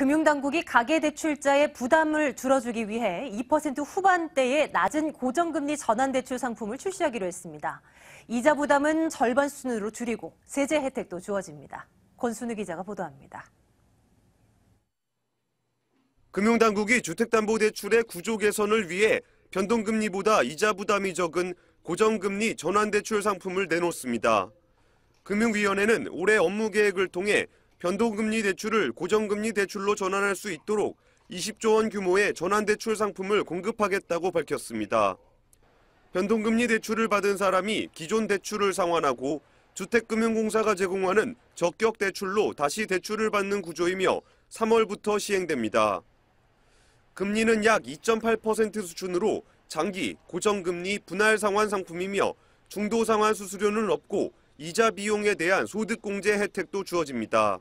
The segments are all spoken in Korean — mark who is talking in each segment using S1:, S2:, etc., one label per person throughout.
S1: 금융당국이 가계대출자의 부담을 줄여주기 위해 2% 후반대의 낮은 고정금리 전환대출 상품을 출시하기로 했습니다. 이자 부담은 절반 수준으로 줄이고 세제 혜택도 주어집니다. 권순우 기자가 보도합니다.
S2: 금융당국이 주택담보대출의 구조 개선을 위해 변동금리보다 이자 부담이 적은 고정금리 전환대출 상품을 내놓습니다. 금융위원회는 올해 업무 계획을 통해 변동금리 대출을 고정금리 대출로 전환할 수 있도록 20조 원 규모의 전환대출 상품을 공급하겠다고 밝혔습니다. 변동금리 대출을 받은 사람이 기존 대출을 상환하고 주택금융공사가 제공하는 적격 대출로 다시 대출을 받는 구조이며 3월부터 시행됩니다. 금리는 약 2.8% 수준으로 장기, 고정금리, 분할 상환 상품이며 중도 상환 수수료는 없고 이자 비용에 대한 소득공제 혜택도 주어집니다.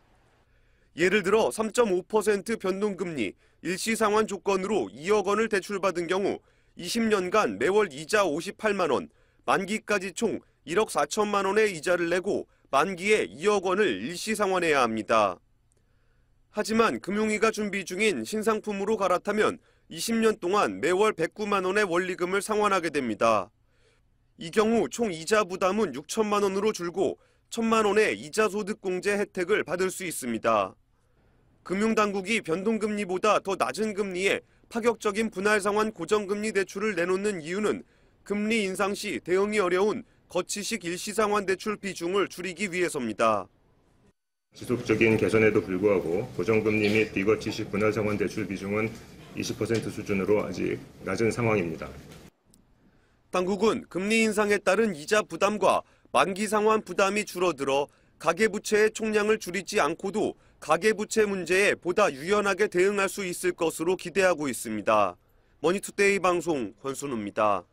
S2: 예를 들어 3.5% 변동금리, 일시상환 조건으로 2억 원을 대출받은 경우 20년간 매월 이자 58만 원, 만기까지 총 1억 4천만 원의 이자를 내고 만기에 2억 원을 일시상환해야 합니다. 하지만 금융위가 준비 중인 신상품으로 갈아타면 20년 동안 매월 109만 원의 원리금을 상환하게 됩니다. 이 경우 총 이자 부담은 6천만 원으로 줄고 1 천만 원의 이자 소득공제 혜택을 받을 수 있습니다. 금융당국이 변동금리보다 더 낮은 금리에 파격적인 분할 상환 고정금리 대출을 내놓는 이유는 금리 인상 시 대응이 어려운 거치식 일시상환 대출 비중을 줄이기 위해서입니다.
S3: 지속적인 개선에도 불구하고 고정금리 및 비거치식 분할 상환 대출 비중은 20% 수준으로 아직 낮은 상황입니다.
S2: 당국은 금리 인상에 따른 이자 부담과 만기 상환 부담이 줄어들어 가계부채의 총량을 줄이지 않고도 가계부채 문제에 보다 유연하게 대응할 수 있을 것으로 기대하고 있습니다. 머니투데이 방송 권순우입니다.